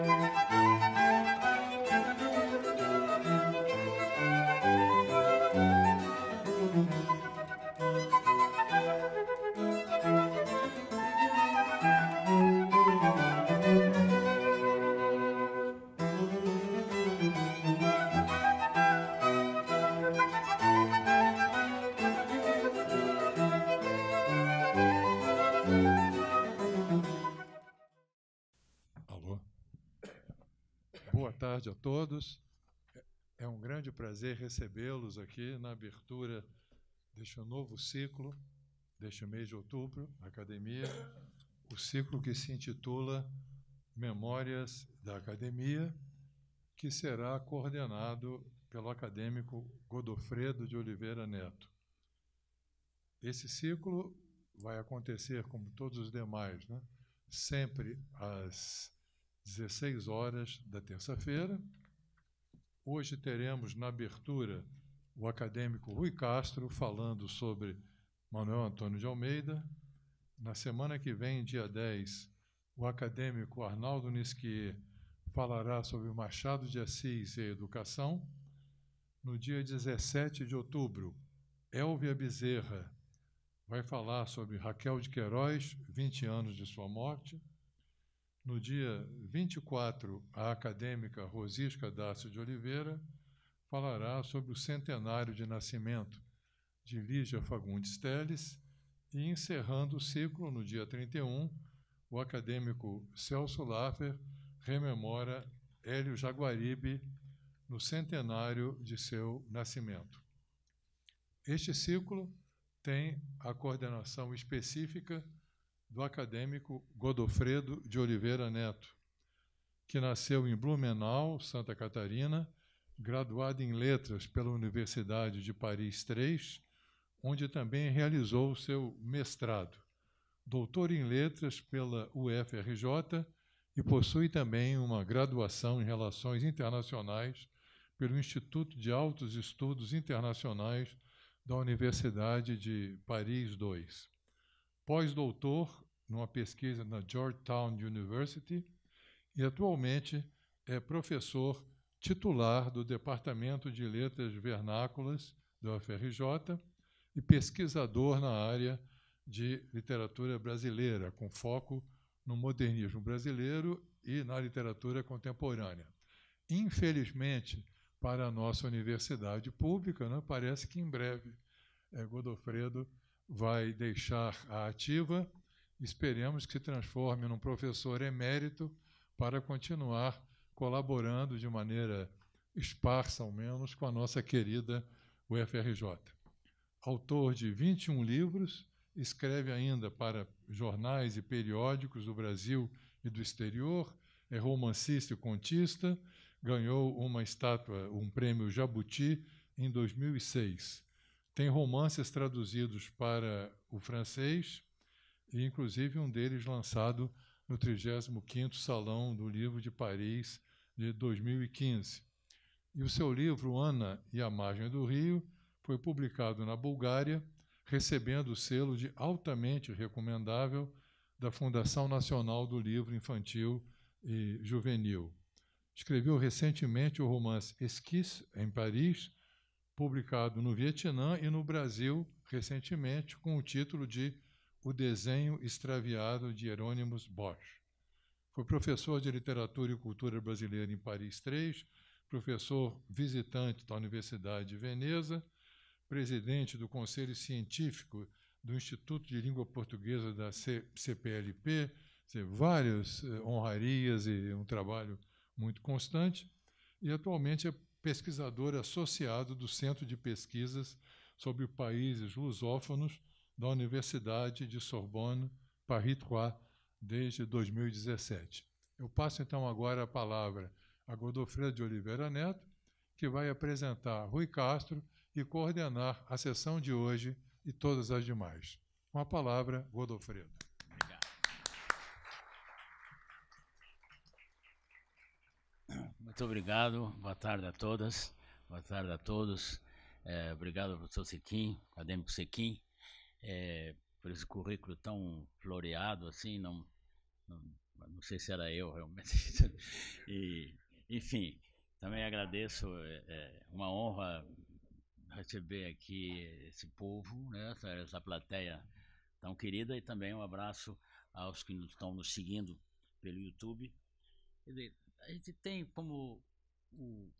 Música tarde a todos. É, é um grande prazer recebê-los aqui na abertura deste novo ciclo, deste mês de outubro, na academia, o ciclo que se intitula Memórias da Academia, que será coordenado pelo acadêmico Godofredo de Oliveira Neto. Esse ciclo vai acontecer, como todos os demais, né? sempre às 16 horas da terça-feira. Hoje teremos na abertura o acadêmico Rui Castro falando sobre Manuel Antônio de Almeida. Na semana que vem, dia 10, o acadêmico Arnaldo Nisquier falará sobre Machado de Assis e a educação. No dia 17 de outubro, Elvia Bezerra vai falar sobre Raquel de Queiroz, 20 anos de sua morte. No dia 24, a acadêmica Rosisca Dácio de Oliveira falará sobre o centenário de nascimento de Lígia Fagundes Teles e, encerrando o ciclo, no dia 31, o acadêmico Celso Laffer rememora Hélio Jaguaribe no centenário de seu nascimento. Este ciclo tem a coordenação específica do acadêmico Godofredo de Oliveira Neto, que nasceu em Blumenau, Santa Catarina, graduado em Letras pela Universidade de Paris III, onde também realizou seu mestrado. Doutor em Letras pela UFRJ e possui também uma graduação em Relações Internacionais pelo Instituto de Altos Estudos Internacionais da Universidade de Paris II pós-doutor numa pesquisa na Georgetown University e atualmente é professor titular do Departamento de Letras Vernáculas da UFRJ e pesquisador na área de literatura brasileira, com foco no modernismo brasileiro e na literatura contemporânea. Infelizmente, para a nossa universidade pública, né, parece que em breve é, Godofredo vai deixar a ativa, esperemos que se transforme num professor emérito para continuar colaborando de maneira esparsa, ao menos, com a nossa querida UFRJ. Autor de 21 livros, escreve ainda para jornais e periódicos do Brasil e do exterior, é romancista e contista, ganhou uma estátua, um prêmio Jabuti em 2006. Tem romances traduzidos para o francês, e inclusive um deles lançado no 35º Salão do Livro de Paris de 2015. E o seu livro Ana e a Margem do Rio foi publicado na Bulgária, recebendo o selo de altamente recomendável da Fundação Nacional do Livro Infantil e Juvenil. Escreveu recentemente o romance Esquisse em Paris, publicado no Vietnã e no Brasil recentemente com o título de O Desenho Extraviado de Hieronymus Bosch. Foi professor de Literatura e Cultura Brasileira em Paris III, professor visitante da Universidade de Veneza, presidente do Conselho Científico do Instituto de Língua Portuguesa da CPLP, várias eh, honrarias e um trabalho muito constante, e atualmente é pesquisador associado do Centro de Pesquisas sobre Países Lusófonos da Universidade de Sorbonne, Paris-Trois, desde 2017. Eu passo então agora a palavra a Godofredo de Oliveira Neto, que vai apresentar Rui Castro e coordenar a sessão de hoje e todas as demais. Com a palavra, Godofredo. Muito obrigado, boa tarde a todas, boa tarde a todos. É, obrigado, professor Sequim, acadêmico Sequim, é, por esse currículo tão floreado assim, não, não, não sei se era eu realmente. E, enfim, também agradeço, é, é, uma honra receber aqui esse povo, né, essa, essa plateia tão querida, e também um abraço aos que estão nos seguindo pelo YouTube a gente tem como o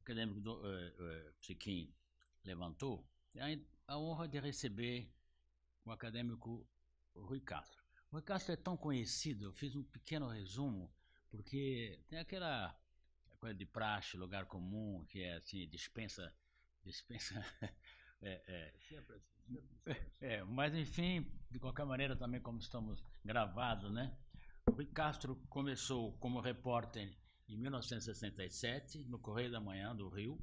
acadêmico do, uh, uh, Psiquim levantou, é a, a honra de receber o acadêmico Rui Castro. O Rui Castro é tão conhecido, eu fiz um pequeno resumo, porque tem aquela coisa de praxe, lugar comum, que é assim, dispensa. dispensa é, é, sempre, assim, sempre, sempre. é, mas enfim, de qualquer maneira, também como estamos gravados, né? Rui Castro começou como repórter em 1967 no Correio da Manhã do Rio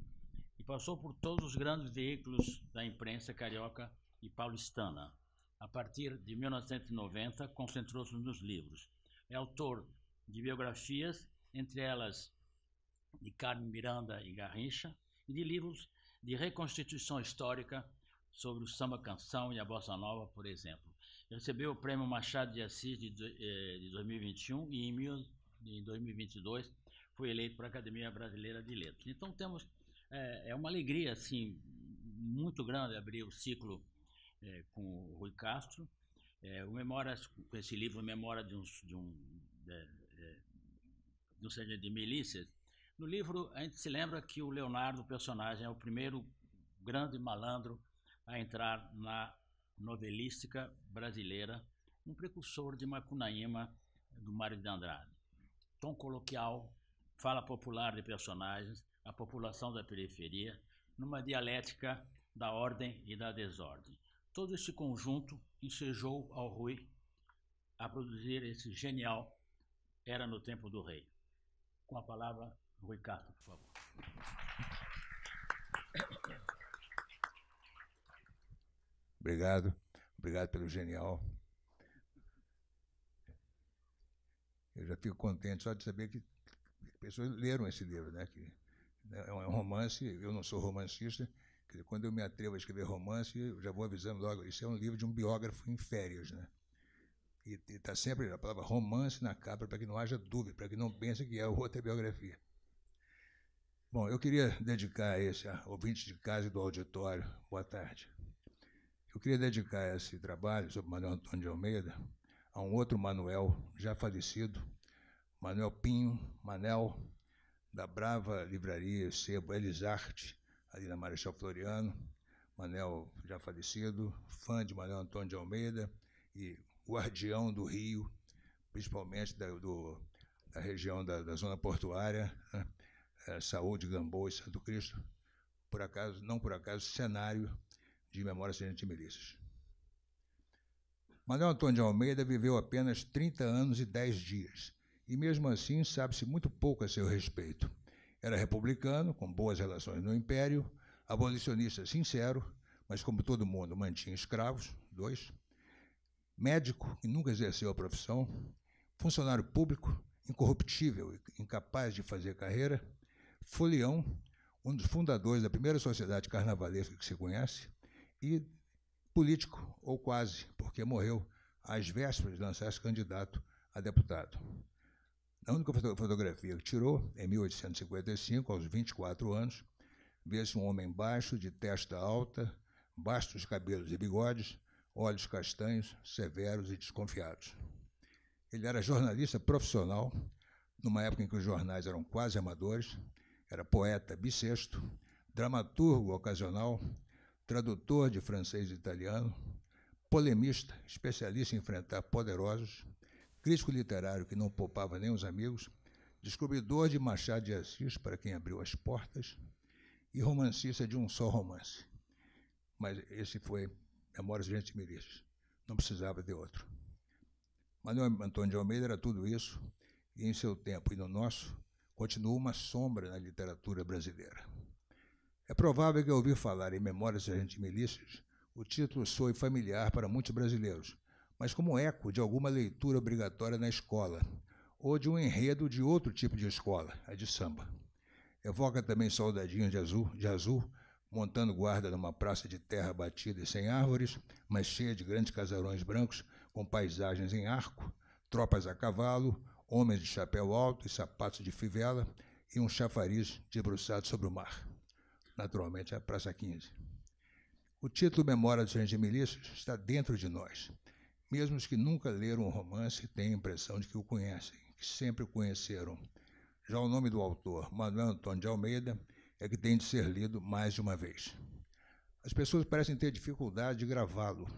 e passou por todos os grandes veículos da imprensa carioca e paulistana. A partir de 1990, concentrou-se nos livros. É autor de biografias, entre elas de Carmen Miranda e Garrincha, e de livros de reconstituição histórica sobre o samba canção e a bossa nova, por exemplo recebeu o Prêmio Machado de Assis de, eh, de 2021 e em, mil, em 2022 foi eleito para a Academia Brasileira de Letras. Então temos é, é uma alegria assim muito grande abrir o ciclo é, com o Rui Castro, é, o Memórias com esse livro Memória de um de um de, um sargento de milícias. No livro a gente se lembra que o Leonardo, o personagem, é o primeiro grande malandro a entrar na novelística brasileira, um precursor de Macunaíma do Mário de Andrade. Tom coloquial, fala popular de personagens, a população da periferia, numa dialética da ordem e da desordem. Todo esse conjunto ensejou ao Rui a produzir esse genial Era no Tempo do Rei. Com a palavra, Rui Castro, por favor. Obrigado. Obrigado pelo genial. Eu já fico contente só de saber que pessoas leram esse livro, né? Que né, é, é um romance, eu não sou romancista, quando eu me atrevo a escrever romance, eu já vou avisando logo, isso é um livro de um biógrafo em férias, né? E está sempre a palavra romance na capa para que não haja dúvida, para que não pense que é outra biografia. Bom, eu queria dedicar esse ao ouvinte de casa e do auditório. Boa tarde. Eu queria dedicar esse trabalho sobre Manuel Antônio de Almeida a um outro Manuel, já falecido, Manuel Pinho, Manel, da Brava Livraria Sebo Elisarte, ali na Marechal Floriano, Manel já falecido, fã de Manuel Antônio de Almeida e guardião do Rio, principalmente da, do, da região da, da, zona portuária, né? é, Saúde, Gamboa e Santo Cristo. Por acaso, não por acaso, cenário de Memórias Gentilícias. Manuel Antônio de Almeida viveu apenas 30 anos e 10 dias, e mesmo assim sabe-se muito pouco a seu respeito. Era republicano, com boas relações no Império, abolicionista sincero, mas como todo mundo mantinha escravos, dois, médico que nunca exerceu a profissão, funcionário público, incorruptível e incapaz de fazer carreira, folião, um dos fundadores da primeira sociedade carnavalesca que se conhece, e político, ou quase, porque morreu às vésperas de lançar-se candidato a deputado. A única fotografia que tirou, é em 1855, aos 24 anos, vê-se um homem baixo, de testa alta, bastos cabelos e bigodes, olhos castanhos, severos e desconfiados. Ele era jornalista profissional, numa época em que os jornais eram quase amadores, era poeta bissexto, dramaturgo ocasional, tradutor de francês e italiano, polemista, especialista em enfrentar poderosos, crítico literário que não poupava nem os amigos, descobridor de Machado de Assis, para quem abriu as portas, e romancista de um só romance. Mas esse foi Memórias de Gente Milis. Não precisava de outro. Manuel Antônio de Almeida era tudo isso, e em seu tempo e no nosso, continuou uma sombra na literatura brasileira. É provável que ouvir falar em Memórias de Agentes Milícias o título soe familiar para muitos brasileiros, mas como eco de alguma leitura obrigatória na escola, ou de um enredo de outro tipo de escola, a de samba. Evoca também soldadinhos de azul, de azul montando guarda numa praça de terra batida e sem árvores, mas cheia de grandes casarões brancos com paisagens em arco, tropas a cavalo, homens de chapéu alto e sapatos de fivela e um chafariz debruçado sobre o mar naturalmente, a Praça 15. O título Memória dos Senhor de Milícias está dentro de nós. Mesmo os que nunca leram um romance têm a impressão de que o conhecem, que sempre o conheceram. Já o nome do autor, Manuel Antônio de Almeida, é que tem de ser lido mais de uma vez. As pessoas parecem ter dificuldade de gravá-lo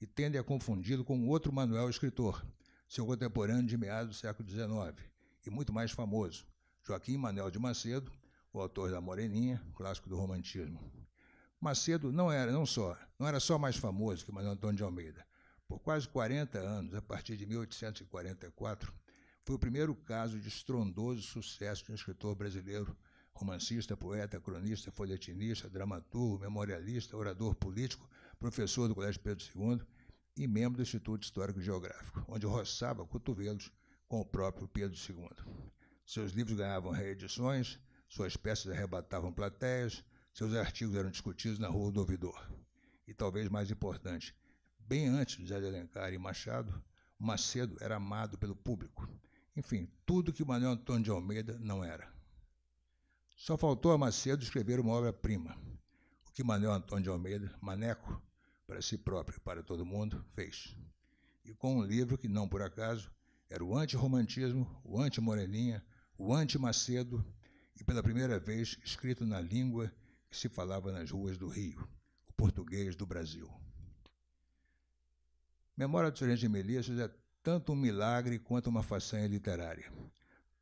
e tendem a confundi-lo com outro Manuel escritor, seu contemporâneo de meados do século XIX, e muito mais famoso, Joaquim Manuel de Macedo, o autor da Moreninha, clássico do romantismo. Macedo não era, não só, não era só mais famoso que Manuel Antônio de Almeida. Por quase 40 anos, a partir de 1844, foi o primeiro caso de estrondoso sucesso de um escritor brasileiro, romancista, poeta, cronista, folhetinista, dramaturgo, memorialista, orador político, professor do Colégio Pedro II e membro do Instituto Histórico e Geográfico, onde roçava cotovelos com o próprio Pedro II. Seus livros ganhavam reedições, suas peças arrebatavam plateias, seus artigos eram discutidos na Rua do Ouvidor. E talvez mais importante, bem antes de Zé de Alencar e Machado, Macedo era amado pelo público. Enfim, tudo que Manuel Antônio de Almeida não era. Só faltou a Macedo escrever uma obra-prima, o que Manuel Antônio de Almeida, Maneco, para si próprio e para todo mundo, fez. E com um livro que, não por acaso, era o antirromantismo, o anti-Morelinha, o anti-Macedo e pela primeira vez escrito na língua que se falava nas ruas do Rio, o português do Brasil. Memória do Sargento de Meliços é tanto um milagre quanto uma façanha literária.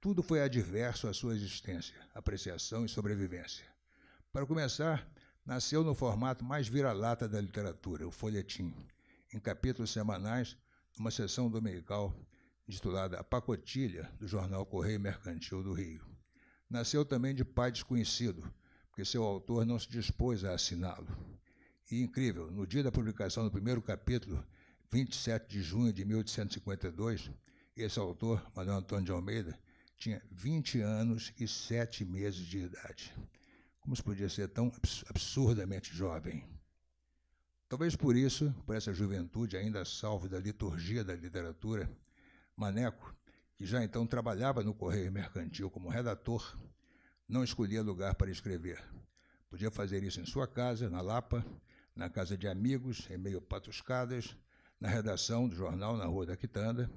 Tudo foi adverso à sua existência, apreciação e sobrevivência. Para começar, nasceu no formato mais vira-lata da literatura, o folhetim, em capítulos semanais, numa sessão dominical intitulada A Pacotilha, do jornal Correio Mercantil do Rio. Nasceu também de pai desconhecido, porque seu autor não se dispôs a assiná-lo. E incrível, no dia da publicação do primeiro capítulo, 27 de junho de 1852, esse autor, Manuel Antônio de Almeida, tinha 20 anos e 7 meses de idade. Como se podia ser tão absurdamente jovem? Talvez por isso, por essa juventude ainda salvo da liturgia da literatura, Maneco que já então trabalhava no Correio Mercantil como redator, não escolhia lugar para escrever. Podia fazer isso em sua casa, na Lapa, na casa de amigos, em meio patuscadas, na redação do jornal na Rua da Quitanda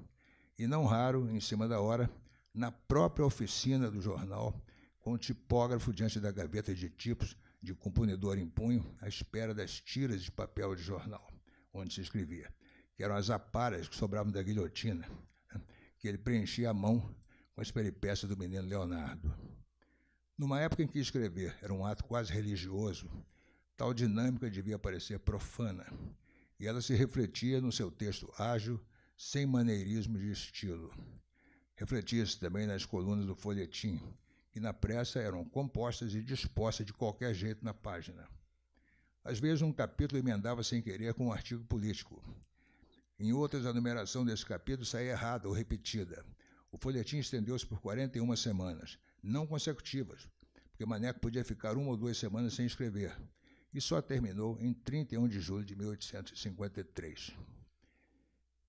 e, não raro, em cima da hora, na própria oficina do jornal, com o tipógrafo diante da gaveta de tipos de compunidor em punho, à espera das tiras de papel de jornal, onde se escrevia, que eram as aparas que sobravam da guilhotina que ele preenchia a mão com as peripécias do menino Leonardo. Numa época em que escrever era um ato quase religioso, tal dinâmica devia parecer profana, e ela se refletia no seu texto ágil, sem maneirismo de estilo. Refletia-se também nas colunas do folhetim, que na pressa eram compostas e dispostas de qualquer jeito na página. Às vezes, um capítulo emendava sem querer com um artigo político, em outras, a numeração desse capítulo saía errada ou repetida. O folhetim estendeu-se por 41 semanas, não consecutivas, porque Maneco podia ficar uma ou duas semanas sem escrever, e só terminou em 31 de julho de 1853.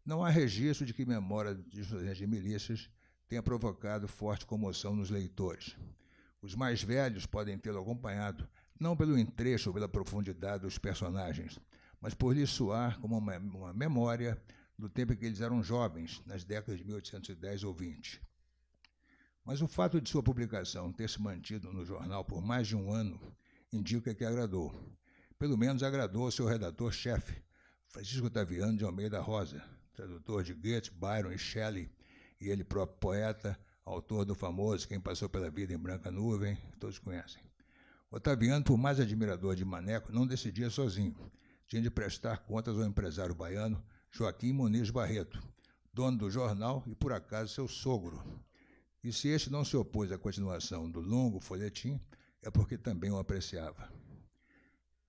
Não há registro de que memória de milícias tenha provocado forte comoção nos leitores. Os mais velhos podem tê-lo acompanhado, não pelo entrecho ou pela profundidade dos personagens, mas por lhe soar como uma, uma memória do tempo em que eles eram jovens, nas décadas de 1810 ou 20. Mas o fato de sua publicação ter se mantido no jornal por mais de um ano indica que agradou. Pelo menos agradou ao seu redator-chefe, Francisco Taviano de Almeida Rosa, tradutor de Goethe, Byron e Shelley, e ele próprio poeta, autor do famoso Quem Passou pela Vida em Branca Nuvem, todos conhecem. Otaviano, por mais admirador de Maneco, não decidia sozinho tinha de prestar contas ao empresário baiano Joaquim Muniz Barreto, dono do jornal e, por acaso, seu sogro. E se este não se opôs à continuação do longo folhetim, é porque também o apreciava.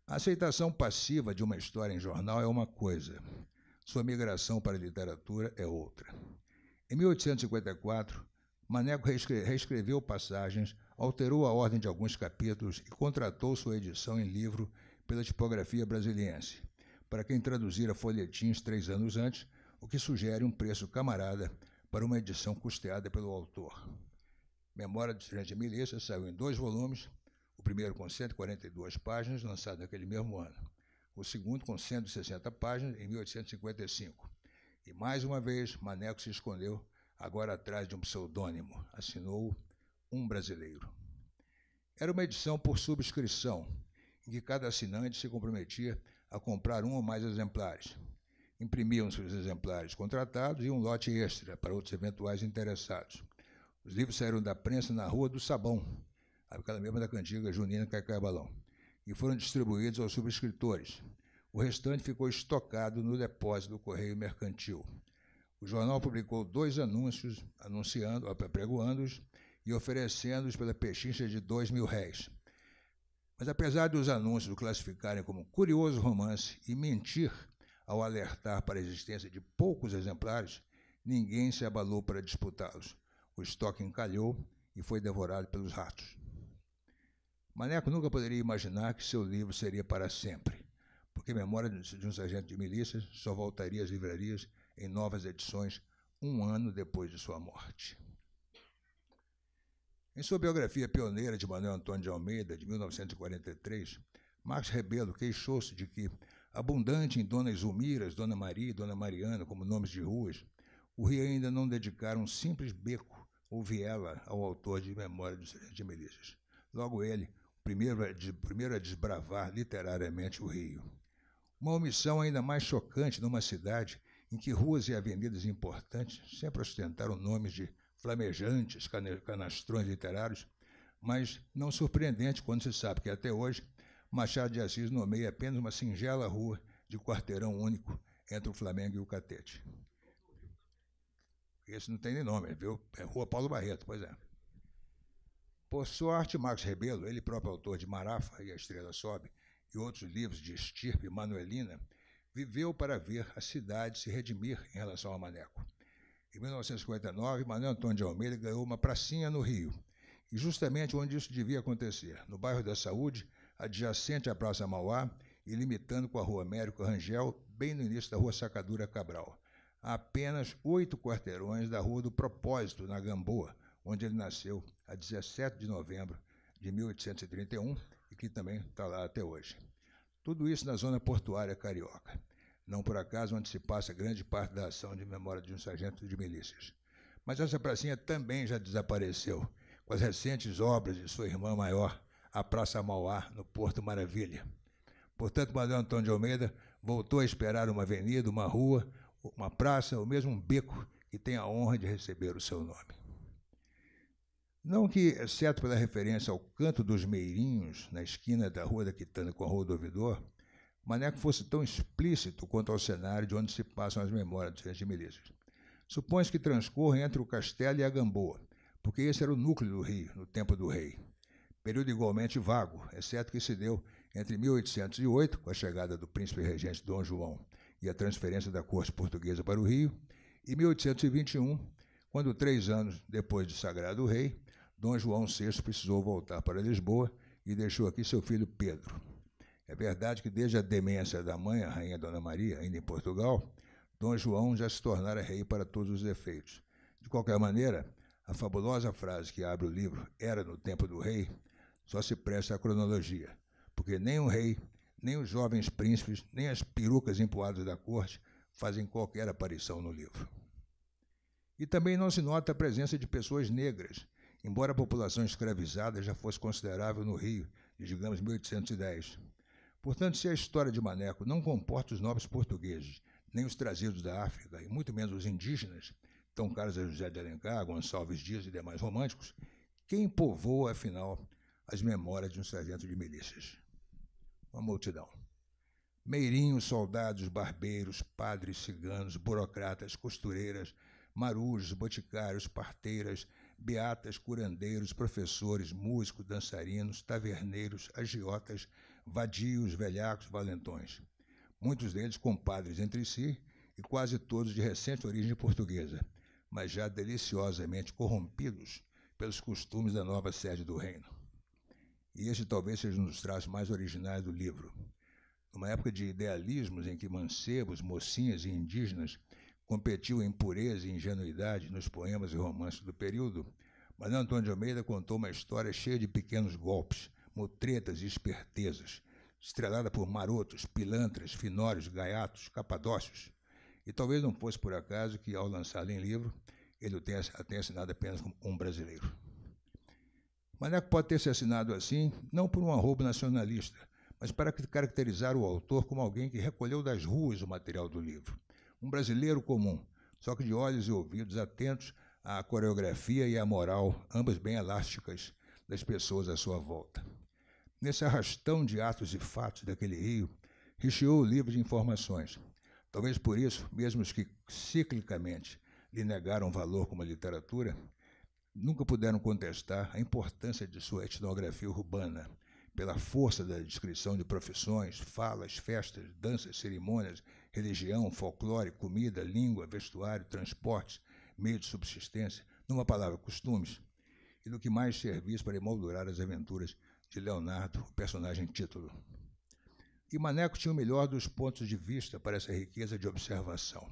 A aceitação passiva de uma história em jornal é uma coisa, sua migração para a literatura é outra. Em 1854, Maneco reescreveu passagens, alterou a ordem de alguns capítulos e contratou sua edição em livro pela tipografia brasiliense, para quem traduzira folhetins três anos antes, o que sugere um preço camarada para uma edição custeada pelo autor. Memória de Frente Milícia saiu em dois volumes, o primeiro com 142 páginas, lançado naquele mesmo ano, o segundo com 160 páginas, em 1855. E mais uma vez, Maneco se escondeu, agora atrás de um pseudônimo. Assinou Um Brasileiro. Era uma edição por subscrição, em que cada assinante se comprometia a comprar um ou mais exemplares. Imprimiam-se os exemplares contratados e um lote extra para outros eventuais interessados. Os livros saíram da prensa na Rua do Sabão, aquela mesma da cantiga Junina Caicai Balão, e foram distribuídos aos subscritores. O restante ficou estocado no depósito do Correio Mercantil. O jornal publicou dois anúncios, anunciando, apregoando-os e oferecendo-os pela pechincha de dois mil réis. Mas apesar dos anúncios o classificarem como curioso romance e mentir ao alertar para a existência de poucos exemplares, ninguém se abalou para disputá-los. O estoque encalhou e foi devorado pelos ratos. Maneco nunca poderia imaginar que seu livro seria para sempre, porque Memória de um Sargento de Milícias só voltaria às livrarias em novas edições um ano depois de sua morte. Em sua biografia pioneira de Manuel Antônio de Almeida, de 1943, Marcos Rebelo queixou-se de que, abundante em Donas Zumiras, Dona Maria e Dona Mariana como nomes de ruas, o Rio ainda não dedicara um simples beco ou viela ao autor de Memória dos de Melícias. Logo ele, primeiro a, primeiro a desbravar literariamente o Rio. Uma omissão ainda mais chocante numa cidade em que ruas e avenidas importantes sempre ostentaram nomes de flamejantes, canastrões literários, mas não surpreendente quando se sabe que até hoje Machado de Assis nomeia apenas uma singela rua de quarteirão único entre o Flamengo e o Catete. Esse não tem nem nome, viu? É Rua Paulo Barreto, pois é. Por arte, Marcos Rebelo, ele próprio autor de Marafa e A Estrela Sobe e outros livros de estirpe manuelina, viveu para ver a cidade se redimir em relação ao Maneco. Em 1959, Manuel Antônio de Almeida ganhou uma pracinha no Rio, e justamente onde isso devia acontecer, no bairro da Saúde, adjacente à Praça Mauá e limitando com a Rua Américo Rangel, bem no início da Rua Sacadura Cabral, a apenas oito quarteirões da Rua do Propósito, na Gamboa, onde ele nasceu a 17 de novembro de 1831 e que também está lá até hoje. Tudo isso na zona portuária carioca não por acaso onde se passa grande parte da ação de memória de um sargento de milícias. Mas essa pracinha também já desapareceu, com as recentes obras de sua irmã maior, a Praça Mauá, no Porto Maravilha. Portanto, Manuel Antônio de Almeida voltou a esperar uma avenida, uma rua, uma praça ou mesmo um beco que tenha a honra de receber o seu nome. Não que, exceto pela referência ao canto dos Meirinhos, na esquina da Rua da Quitanda com a Rua do Ouvidor, mas é que fosse tão explícito quanto ao cenário de onde se passam as memórias dos reis de milícias. Supõe-se que transcorre entre o castelo e a Gamboa, porque esse era o núcleo do Rio, no tempo do rei. Período igualmente vago, exceto que se deu entre 1808, com a chegada do príncipe regente Dom João e a transferência da corte portuguesa para o Rio, e 1821, quando, três anos depois de sagrado o rei, Dom João VI precisou voltar para Lisboa e deixou aqui seu filho Pedro. É verdade que desde a demência da mãe, a rainha Dona Maria, ainda em Portugal, Dom João já se tornara rei para todos os efeitos. De qualquer maneira, a fabulosa frase que abre o livro Era no tempo do rei só se presta à cronologia, porque nem o rei, nem os jovens príncipes, nem as perucas empoadas da corte fazem qualquer aparição no livro. E também não se nota a presença de pessoas negras, embora a população escravizada já fosse considerável no Rio de, digamos, 1810. Portanto, se a história de Maneco não comporta os nobres portugueses, nem os trazidos da África, e muito menos os indígenas, tão caros a José de Alencar, Gonçalves Dias e demais românticos, quem povoa, afinal, as memórias de um sargento de milícias? Uma multidão. Meirinhos, soldados, barbeiros, padres, ciganos, burocratas, costureiras, marujos, boticários, parteiras, beatas, curandeiros, professores, músicos, dançarinos, taverneiros, agiotas, vadios, velhacos, valentões. Muitos deles compadres entre si e quase todos de recente origem portuguesa, mas já deliciosamente corrompidos pelos costumes da nova sede do reino. E este talvez seja um dos traços mais originais do livro. Numa época de idealismos em que mancebos, mocinhas e indígenas competiam em pureza e ingenuidade nos poemas e romances do período, Manuel Antônio de Almeida contou uma história cheia de pequenos golpes, Tretas e espertezas, estrelada por marotos, pilantras, finórios, gaiatos, capadócios. E talvez não fosse por acaso que, ao lançá-la em livro, ele o tenha, a tenha assinado apenas como um brasileiro. Maneco é pode ter se assinado assim, não por um arrobo nacionalista, mas para caracterizar o autor como alguém que recolheu das ruas o material do livro. Um brasileiro comum, só que de olhos e ouvidos atentos à coreografia e à moral, ambas bem elásticas, das pessoas à sua volta. Nesse arrastão de atos e fatos daquele rio, recheou o livro de informações. Talvez por isso, mesmo os que ciclicamente lhe negaram valor como literatura, nunca puderam contestar a importância de sua etnografia urbana, pela força da descrição de profissões, falas, festas, danças, cerimônias, religião, folclore, comida, língua, vestuário, transportes, meio de subsistência, numa palavra, costumes, e do que mais serviço para emoldurar as aventuras de Leonardo, o personagem título. E Maneco tinha o melhor dos pontos de vista para essa riqueza de observação,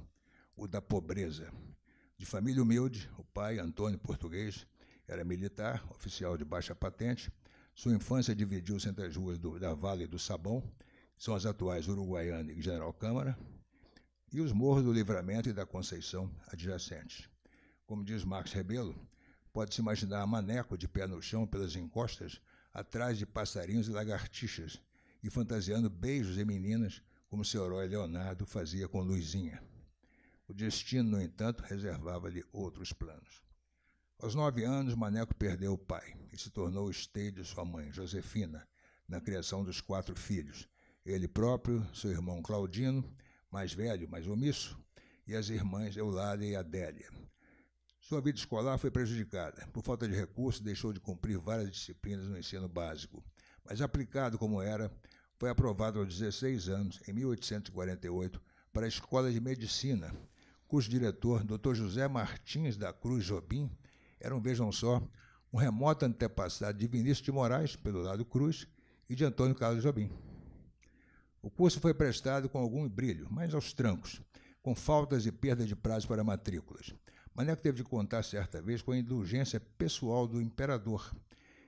o da pobreza. De família humilde, o pai, Antônio Português, era militar, oficial de baixa patente. Sua infância dividiu-se entre as ruas do, da Vale do Sabão, que são as atuais Uruguaiana e General Câmara, e os morros do Livramento e da Conceição adjacentes. Como diz Marcos Rebelo, pode-se imaginar Maneco de pé no chão pelas encostas atrás de passarinhos e lagartixas, e fantasiando beijos e meninas, como seu herói Leonardo fazia com Luizinha. O destino, no entanto, reservava-lhe outros planos. Aos nove anos, Maneco perdeu o pai e se tornou esteio de sua mãe, Josefina, na criação dos quatro filhos. Ele próprio, seu irmão Claudino, mais velho, mais omisso, e as irmãs Eulália e Adélia. Sua vida escolar foi prejudicada. Por falta de recursos, deixou de cumprir várias disciplinas no ensino básico. Mas aplicado como era, foi aprovado aos 16 anos, em 1848, para a Escola de Medicina, cujo diretor, Dr. José Martins da Cruz Jobim, era, um, vejam só, um remoto antepassado de Vinícius de Moraes, pelo lado Cruz, e de Antônio Carlos Jobim. O curso foi prestado com algum brilho, mas aos trancos, com faltas e perda de prazo para matrículas. Maneco é teve de contar certa vez com a indulgência pessoal do imperador.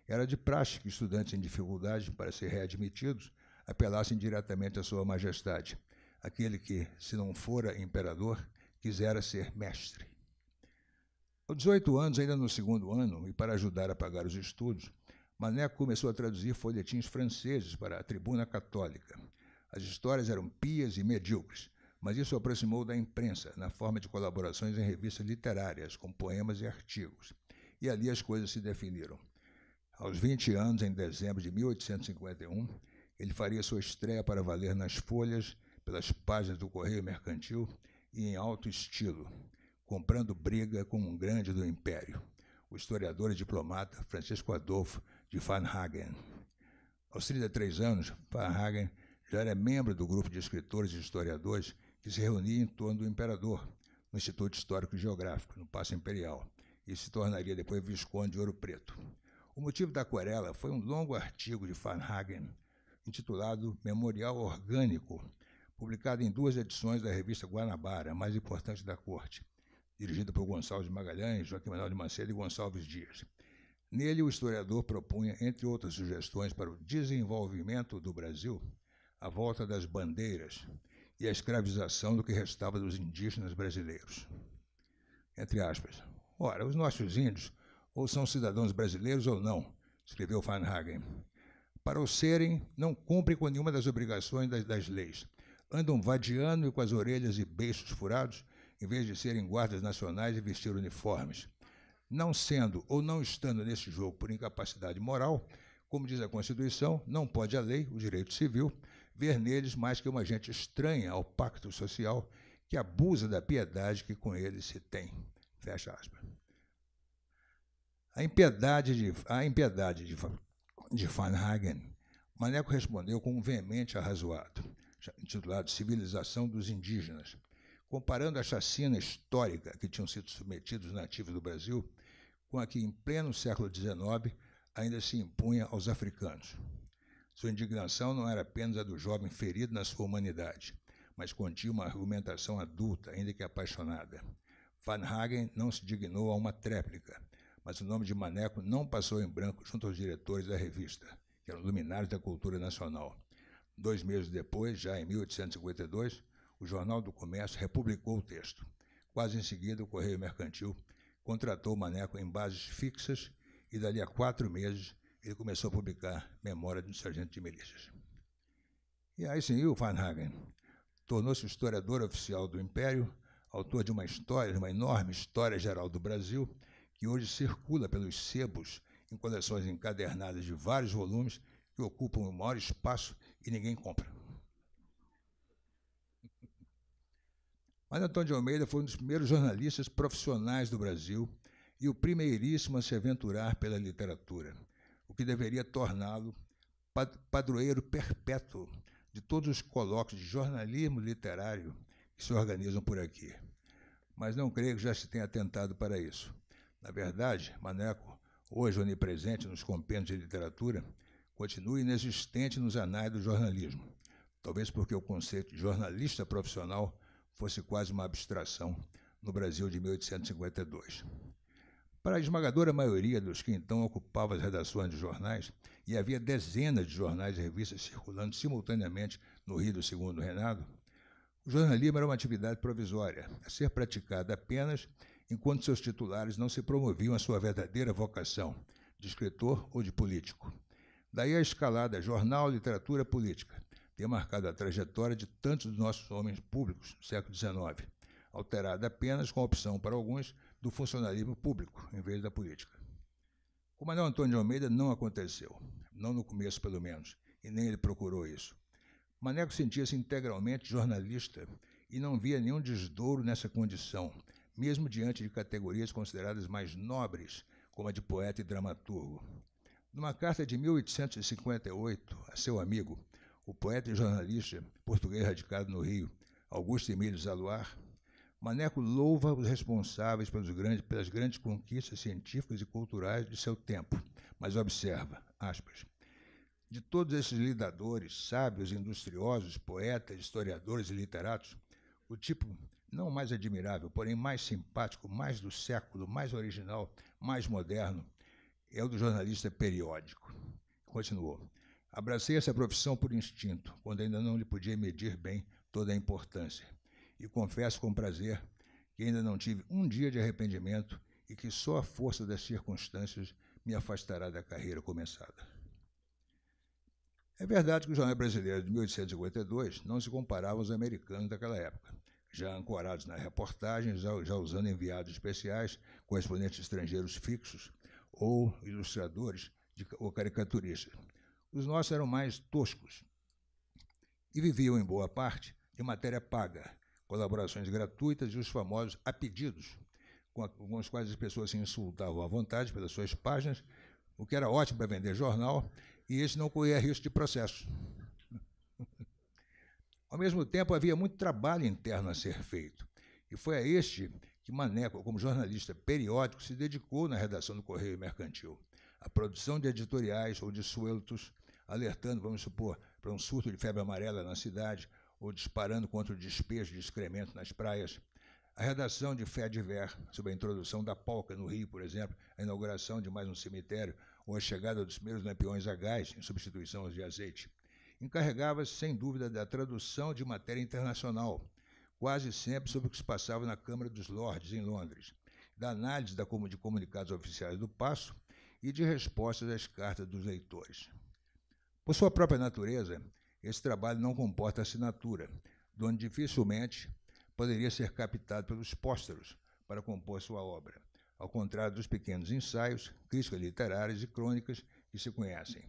Era de praxe que estudantes em dificuldade, para ser readmitidos, apelassem diretamente à Sua Majestade, aquele que, se não fora imperador, quisera ser mestre. Aos 18 anos, ainda no segundo ano, e para ajudar a pagar os estudos, Maneco começou a traduzir folhetins franceses para a Tribuna Católica. As histórias eram pias e medíocres, mas isso aproximou da imprensa, na forma de colaborações em revistas literárias, com poemas e artigos. E ali as coisas se definiram. Aos 20 anos, em dezembro de 1851, ele faria sua estreia para valer nas folhas, pelas páginas do Correio Mercantil e em alto estilo, comprando briga com um grande do Império, o historiador e diplomata Francisco Adolfo de Hagen. Aos 33 anos, Hagen já era membro do grupo de escritores e historiadores que se reunia em torno do imperador, no Instituto Histórico e Geográfico, no Paço Imperial, e se tornaria depois Visconde de Ouro Preto. O motivo da aquarela foi um longo artigo de Farnhagen, intitulado Memorial Orgânico, publicado em duas edições da revista Guanabara, mais importante da corte, dirigida por Gonçalves Magalhães, Joaquim Manuel de Macedo e Gonçalves Dias. Nele, o historiador propunha, entre outras sugestões para o desenvolvimento do Brasil, a volta das bandeiras, e a escravização do que restava dos indígenas brasileiros. Entre aspas. Ora, os nossos índios ou são cidadãos brasileiros ou não, escreveu Van Hagen. Para o serem, não cumprem com nenhuma das obrigações das, das leis. Andam vadiando e com as orelhas e beiços furados, em vez de serem guardas nacionais e vestir uniformes. Não sendo ou não estando nesse jogo por incapacidade moral, como diz a Constituição, não pode a lei, o direito civil, ver neles mais que uma gente estranha ao pacto social que abusa da piedade que com eles se tem. Fecha aspas. A impiedade de, a impiedade de, de Van Hagen, Maneco respondeu com um veemente arrazoado, intitulado Civilização dos Indígenas, comparando a chacina histórica que tinham sido submetidos os nativos do Brasil com a que, em pleno século XIX, ainda se impunha aos africanos. Sua indignação não era apenas a do jovem ferido na sua humanidade, mas continha uma argumentação adulta, ainda que apaixonada. Van Hagen não se dignou a uma tréplica, mas o nome de Maneco não passou em branco junto aos diretores da revista, que eram luminares da cultura nacional. Dois meses depois, já em 1852, o Jornal do Comércio republicou o texto. Quase em seguida, o Correio Mercantil contratou Maneco em bases fixas e, dali a quatro meses, ele começou a publicar Memória de um Sargento de Milícias. E aí sim, o Hagen tornou-se historiador oficial do Império, autor de uma história, de uma enorme história geral do Brasil, que hoje circula pelos sebos em coleções encadernadas de vários volumes que ocupam o maior espaço e ninguém compra. Mas Antônio de Almeida foi um dos primeiros jornalistas profissionais do Brasil e o primeiríssimo a se aventurar pela literatura que deveria torná-lo padroeiro perpétuo de todos os colóquios de jornalismo literário que se organizam por aqui. Mas não creio que já se tenha atentado para isso. Na verdade, Maneco, hoje onipresente nos compêndios de literatura, continua inexistente nos anais do jornalismo. Talvez porque o conceito de jornalista profissional fosse quase uma abstração no Brasil de 1852. Para a esmagadora maioria dos que então ocupavam as redações de jornais, e havia dezenas de jornais e revistas circulando simultaneamente no Rio do Segundo Reinado, o jornalismo era uma atividade provisória, a ser praticada apenas enquanto seus titulares não se promoviam à sua verdadeira vocação, de escritor ou de político. Daí a escalada jornal, literatura, política, ter marcado a trajetória de tantos dos nossos homens públicos do século XIX, alterada apenas com a opção para alguns do funcionalismo público, em vez da política. Com Manuel Antônio de Almeida não aconteceu, não no começo, pelo menos, e nem ele procurou isso. Maneco sentia-se integralmente jornalista e não via nenhum desdouro nessa condição, mesmo diante de categorias consideradas mais nobres, como a de poeta e dramaturgo. Numa carta de 1858 a seu amigo, o poeta e jornalista português radicado no Rio, Augusto Emílio Zaluar, Maneco louva os responsáveis pelos grandes, pelas grandes conquistas científicas e culturais de seu tempo, mas observa, aspas, de todos esses lidadores, sábios, industriosos, poetas, historiadores e literatos, o tipo não mais admirável, porém mais simpático, mais do século, mais original, mais moderno, é o do jornalista periódico. Continuou. Abracei essa profissão por instinto, quando ainda não lhe podia medir bem toda a importância e confesso com prazer que ainda não tive um dia de arrependimento e que só a força das circunstâncias me afastará da carreira começada. É verdade que o jornal brasileiro de 1852 não se comparava aos americanos daquela época, já ancorados na reportagem, já, já usando enviados especiais, correspondentes estrangeiros fixos ou ilustradores de, ou caricaturistas. Os nossos eram mais toscos e viviam, em boa parte, de matéria paga, colaborações gratuitas e os famosos a pedidos, com, a, com os quais as pessoas se insultavam à vontade pelas suas páginas, o que era ótimo para vender jornal, e esse não corria risco de processo. Ao mesmo tempo, havia muito trabalho interno a ser feito, e foi a este que Maneco, como jornalista periódico, se dedicou na redação do Correio Mercantil, a produção de editoriais ou de sueltos, alertando, vamos supor, para um surto de febre amarela na cidade, ou disparando contra o despejo de excremento nas praias. A redação de Fé de Ver, sobre a introdução da polca no Rio, por exemplo, a inauguração de mais um cemitério ou a chegada dos primeiros lampiões a gás em substituição aos de azeite, encarregava-se, sem dúvida, da tradução de matéria internacional, quase sempre sobre o que se passava na Câmara dos Lordes, em Londres, da análise da, de comunicados oficiais do Passo e de respostas às cartas dos leitores. Por sua própria natureza, esse trabalho não comporta assinatura, de onde dificilmente poderia ser captado pelos pósteros para compor sua obra, ao contrário dos pequenos ensaios, críticas literárias e crônicas que se conhecem.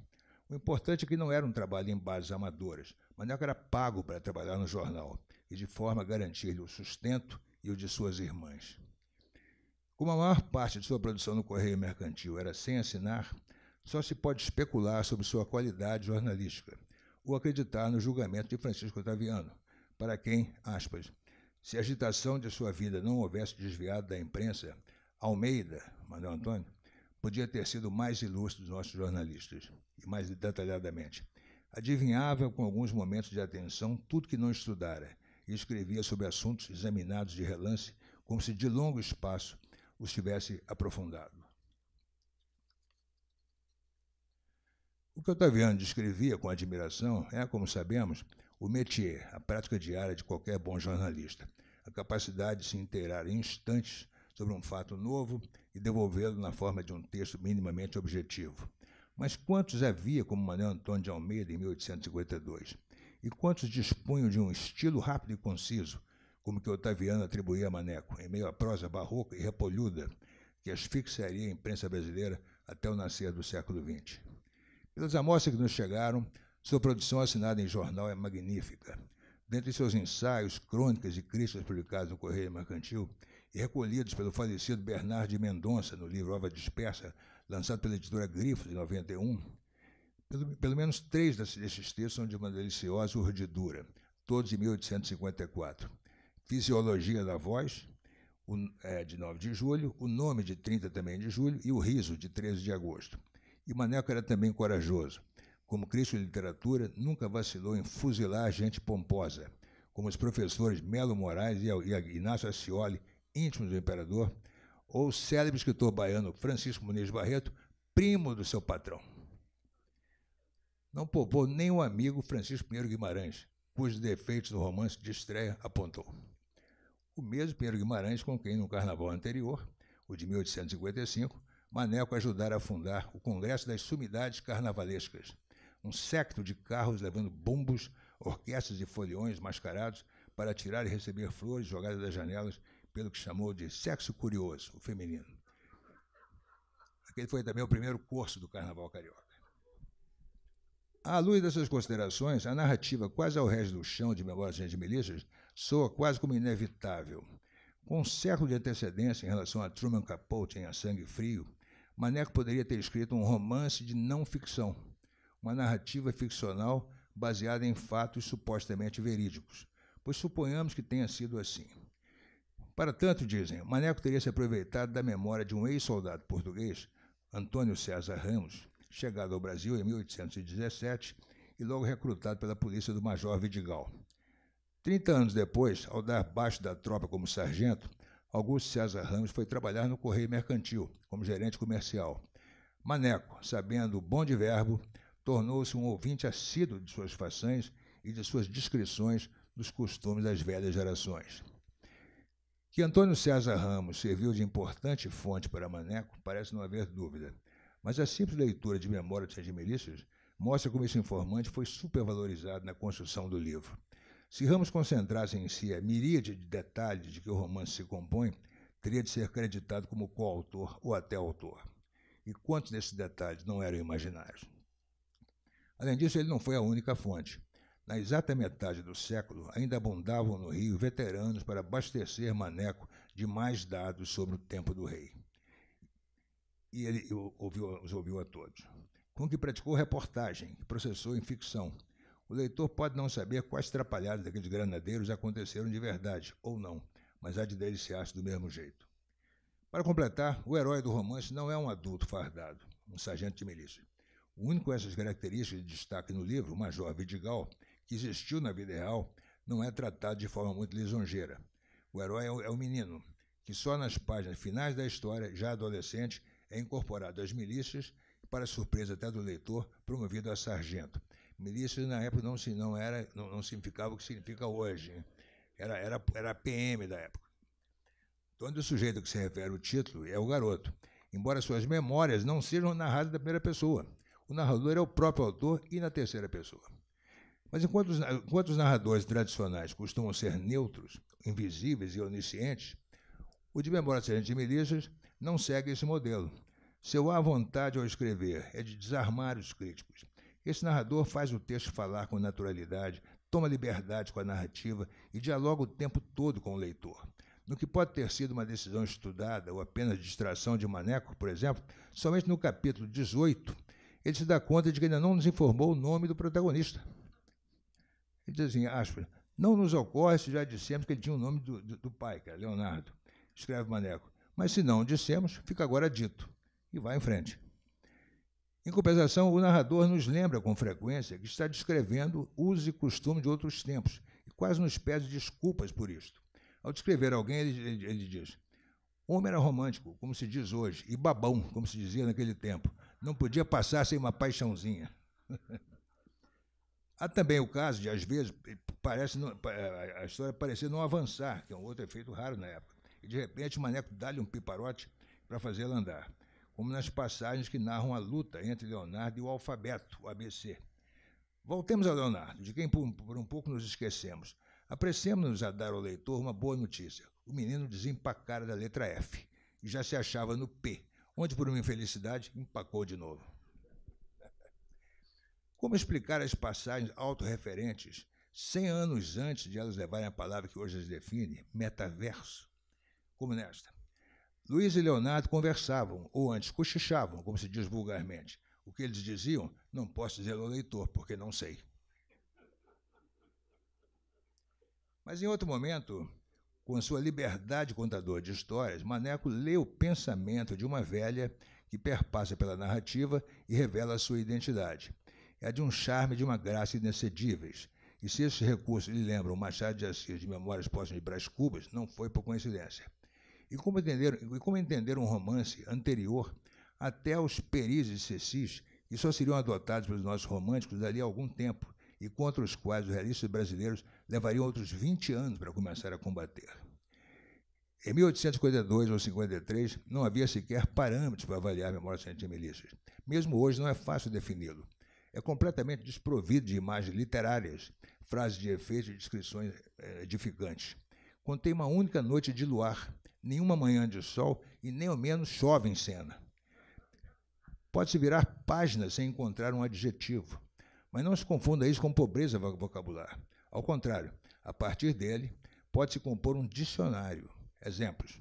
O importante é que não era um trabalho em bases amadoras, mas não é era pago para trabalhar no jornal, e de forma a garantir-lhe o sustento e o de suas irmãs. Como a maior parte de sua produção no Correio Mercantil era sem assinar, só se pode especular sobre sua qualidade jornalística – ou acreditar no julgamento de Francisco Otaviano, para quem, aspas, se a agitação de sua vida não houvesse desviado da imprensa, Almeida, Manuel Antônio, podia ter sido o mais ilustre dos nossos jornalistas, e mais detalhadamente. Adivinhava com alguns momentos de atenção tudo que não estudara, e escrevia sobre assuntos examinados de relance, como se de longo espaço os tivesse aprofundado. O que Otaviano descrevia com admiração é, como sabemos, o métier, a prática diária de qualquer bom jornalista, a capacidade de se inteirar em instantes sobre um fato novo e devolvê-lo na forma de um texto minimamente objetivo. Mas quantos havia como Manuel Antônio de Almeida em 1852? E quantos dispunham de um estilo rápido e conciso, como que Otaviano atribuía a Maneco, em meio à prosa barroca e repolhuda que asfixiaria a imprensa brasileira até o nascer do século XX? Pelas então, amostras que nos chegaram, sua produção assinada em jornal é magnífica. Dentre seus ensaios, crônicas e críticas publicados no Correio Mercantil e recolhidos pelo falecido Bernardo de Mendonça no livro Ova Dispersa, lançado pela editora Grifos em 91, pelo, pelo menos três desses textos são de uma deliciosa urdidura, todos de 1854. Fisiologia da Voz, o, é, de 9 de julho, O Nome, de 30 também de julho, e O Riso, de 13 de agosto. E Maneco era também corajoso. Como Cristo de literatura, nunca vacilou em fuzilar gente pomposa, como os professores Melo Moraes e Inácio Ascioli, íntimos do imperador, ou o célebre escritor baiano Francisco Muniz Barreto, primo do seu patrão. Não poupou nem o amigo Francisco Pinheiro Guimarães, cujos defeitos no romance de estreia apontou. O mesmo Pinheiro Guimarães com quem, no carnaval anterior, o de 1855, Maneco ajudara a fundar o Congresso das Sumidades Carnavalescas. Um século de carros levando bombos, orquestras e foliões mascarados para tirar e receber flores jogadas das janelas pelo que chamou de sexo curioso, o feminino. Aquele foi também o primeiro curso do Carnaval Carioca. À luz dessas considerações, a narrativa quase ao resto do chão de Memórias de Milícias soa quase como inevitável. Com um século de antecedência em relação a Truman Capote em A Sangue Frio, Maneco poderia ter escrito um romance de não ficção, uma narrativa ficcional baseada em fatos supostamente verídicos, pois suponhamos que tenha sido assim. Para tanto, dizem, Maneco teria se aproveitado da memória de um ex-soldado português, Antônio César Ramos, chegado ao Brasil em 1817 e logo recrutado pela polícia do Major Vidigal. Trinta anos depois, ao dar baixo da tropa como sargento, Augusto César Ramos foi trabalhar no Correio Mercantil, como gerente comercial. Maneco, sabendo o bom de verbo, tornou-se um ouvinte assíduo de suas façanhas e de suas descrições dos costumes das velhas gerações. Que Antônio César Ramos serviu de importante fonte para Maneco parece não haver dúvida, mas a simples leitura de Memória de Sérgio Milícias mostra como esse informante foi supervalorizado na construção do livro. Se Ramos concentrasse em si a miríade de detalhes de que o romance se compõe, teria de ser creditado como coautor ou até autor. E quantos desses detalhes não eram imaginários? Além disso, ele não foi a única fonte. Na exata metade do século, ainda abundavam no Rio veteranos para abastecer Maneco de mais dados sobre o tempo do rei. E ele ouviu, os ouviu a todos. Com que praticou reportagem, processou em ficção, o leitor pode não saber quais trapalhadas daqueles granadeiros aconteceram de verdade ou não, mas há de deliciar-se do mesmo jeito. Para completar, o herói do romance não é um adulto fardado, um sargento de milícia. O único com essas características de destaque no livro, o Major Vidigal, que existiu na vida real, não é tratado de forma muito lisonjeira. O herói é o, é o menino, que só nas páginas finais da história, já adolescente, é incorporado às milícias e, para surpresa até do leitor, promovido a sargento, Milícia na época não, se, não, era, não, não significava o que significa hoje. Né? Era, era, era a PM da época. Então, o sujeito que se refere o título é o garoto, embora suas memórias não sejam narradas da primeira pessoa. O narrador é o próprio autor e na terceira pessoa. Mas enquanto os, enquanto os narradores tradicionais costumam ser neutros, invisíveis e oniscientes, o de Memória de Milícias não segue esse modelo. Seu à vontade ao escrever é de desarmar os críticos, esse narrador faz o texto falar com naturalidade, toma liberdade com a narrativa e dialoga o tempo todo com o leitor. No que pode ter sido uma decisão estudada ou apenas distração de maneco, por exemplo, somente no capítulo 18 ele se dá conta de que ainda não nos informou o nome do protagonista. Ele diz assim, aspas, não nos ocorre se já dissemos que ele tinha o nome do, do, do pai, Leonardo, escreve Maneco. Mas se não dissemos, fica agora dito. E vai em frente. Em compensação, o narrador nos lembra com frequência que está descrevendo uso e costume de outros tempos e quase nos pede desculpas por isto. Ao descrever alguém, ele, ele, ele diz: Homem era romântico, como se diz hoje, e babão, como se dizia naquele tempo. Não podia passar sem uma paixãozinha. Há também o caso de, às vezes, parece não, a história parecer não avançar, que é um outro efeito raro na época. E, de repente, o maneco dá-lhe um piparote para fazê-la andar como nas passagens que narram a luta entre Leonardo e o alfabeto, o ABC. Voltemos a Leonardo, de quem por um pouco nos esquecemos. Apressemos-nos a dar ao leitor uma boa notícia. O menino desempacara da letra F e já se achava no P, onde, por uma infelicidade, empacou de novo. Como explicar as passagens autorreferentes, cem anos antes de elas levarem a palavra que hoje as define, metaverso, como nesta? Luiz e Leonardo conversavam, ou antes cochichavam, como se diz vulgarmente. O que eles diziam, não posso dizer ao leitor, porque não sei. Mas em outro momento, com sua liberdade contador de histórias, Maneco lê o pensamento de uma velha que perpassa pela narrativa e revela a sua identidade. É de um charme e de uma graça inexcedíveis. E se esse recurso lhe lembra o Machado de Assis de Memórias Póstumas de Brás Cubas, não foi por coincidência. E como entender, e como um romance anterior até aos peris e cecis, que só seriam adotados pelos nossos românticos dali a algum tempo, e contra os quais os realistas brasileiros levariam outros 20 anos para começar a combater. Em 1852 ou 53, não havia sequer parâmetros para avaliar a memória de milícias. Mesmo hoje não é fácil defini-lo. É completamente desprovido de imagens literárias, frases de efeito e descrições eh, edificantes. Contém uma única noite de luar, nenhuma manhã de sol e nem ao menos chove em cena. Pode-se virar páginas sem encontrar um adjetivo, mas não se confunda isso com pobreza vocabular. Ao contrário, a partir dele, pode-se compor um dicionário. Exemplos.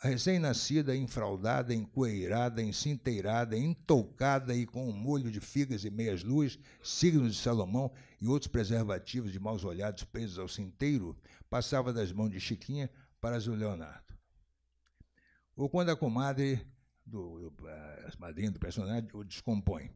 A recém-nascida, enfraudada, encoeirada, encinteirada, entoucada e com um molho de figas e meias-luas, signos de Salomão e outros preservativos de maus olhados presos ao cinteiro, passava das mãos de Chiquinha para as Leonardo ou quando a comadre, do, do, eh, madrinha do personagem, o descompõe.